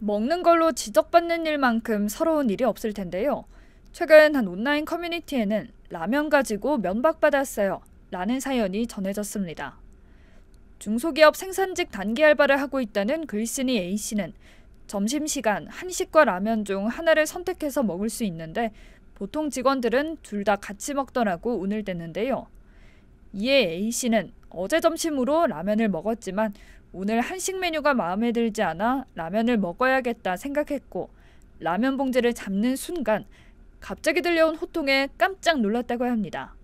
먹는 걸로 지적받는 일만큼 서러운 일이 없을 텐데요. 최근 한 온라인 커뮤니티에는 라면 가지고 면박 받았어요. 라는 사연이 전해졌습니다. 중소기업 생산직 단기 알바를 하고 있다는 글쓴이 A씨는 점심시간 한식과 라면 중 하나를 선택해서 먹을 수 있는데 보통 직원들은 둘 다 같이 먹더라고 운을 댔는데요. 이에 A씨는 어제 점심으로 라면을 먹었지만 오늘 한식 메뉴가 마음에 들지 않아 라면을 먹어야겠다 생각했고 라면 봉지를 잡는 순간 갑자기 들려온 호통에 깜짝 놀랐다고 합니다.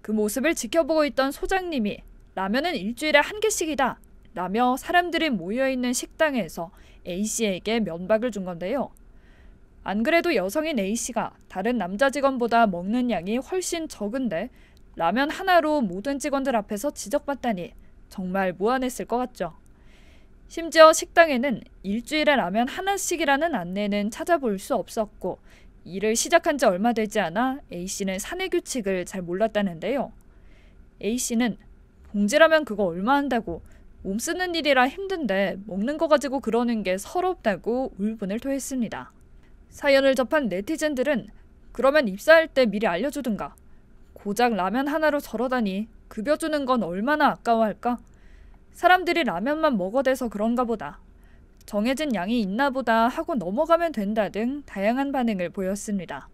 그 모습을 지켜보고 있던 소장님이 라면은 일주일에 한 개씩이다 라며 사람들이 모여있는 식당에서 A씨에게 면박을 준 건데요. 안 그래도 여성인 A씨가 다른 남자 직원보다 먹는 양이 훨씬 적은데 라면 하나로 모든 직원들 앞에서 지적받다니 정말 무한했을 것 같죠. 심지어 식당에는 일주일에 라면 하나씩이라는 안내는 찾아볼 수 없었고 일을 시작한 지 얼마 되지 않아 A씨는 사내 규칙을 잘 몰랐다는데요. A씨는 봉지라면 그거 얼마 한다고 몸 쓰는 일이라 힘든데 먹는 거 가지고 그러는 게 서럽다고 울분을 토했습니다. 사연을 접한 네티즌들은 그러면 입사할 때 미리 알려주든가 고작 라면 하나로 저러다니 급여 주는 건 얼마나 아까워할까? 사람들이 라면만 먹어대서 그런가 보다. 정해진 양이 있나 보다 하고 넘어가면 된다 등 다양한 반응을 보였습니다.